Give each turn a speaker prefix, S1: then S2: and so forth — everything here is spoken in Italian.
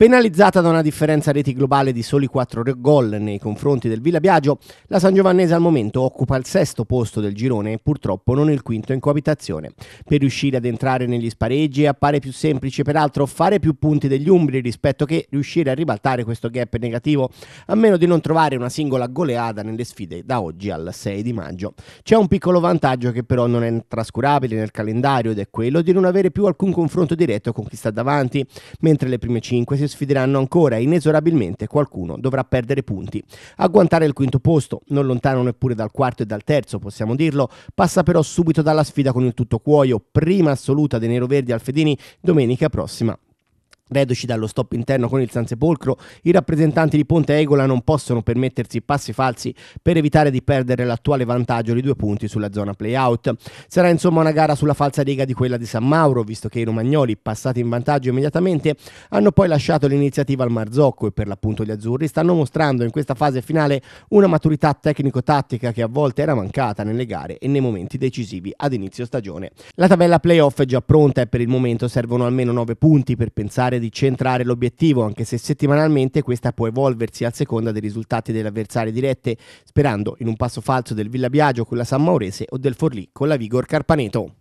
S1: Penalizzata da una differenza reti globale di soli 4 gol nei confronti del Villa Biagio, la San Giovannese al momento occupa il sesto posto del girone e purtroppo non il quinto in coabitazione. Per riuscire ad entrare negli spareggi appare più semplice peraltro fare più punti degli Umbri rispetto che riuscire a ribaltare questo gap negativo, a meno di non trovare una singola goleada nelle sfide da oggi al 6 di maggio. C'è un piccolo vantaggio che però non è trascurabile nel calendario ed è quello di non avere più alcun confronto diretto con chi sta davanti, mentre le prime 5 si sfideranno ancora e inesorabilmente qualcuno dovrà perdere punti. A guantare il quinto posto, non lontano neppure dal quarto e dal terzo, possiamo dirlo, passa però subito dalla sfida con il tutto cuoio, prima assoluta dei neroverdi alfedini domenica prossima Reduci dallo stop interno con il San Sepolcro, i rappresentanti di Ponte Egola non possono permettersi passi falsi per evitare di perdere l'attuale vantaggio di due punti sulla zona playout. Sarà insomma una gara sulla falsa riga di quella di San Mauro, visto che i romagnoli, passati in vantaggio immediatamente, hanno poi lasciato l'iniziativa al Marzocco e per l'appunto gli azzurri stanno mostrando in questa fase finale una maturità tecnico-tattica che a volte era mancata nelle gare e nei momenti decisivi ad inizio stagione. La tabella playoff è già pronta e per il momento servono almeno 9 punti per pensare cercare di centrare l'obiettivo, anche se settimanalmente questa può evolversi a seconda dei risultati delle avversarie dirette, sperando in un passo falso del Villa Biagio con la San Maurese o del Forlì con la Vigor Carpaneto.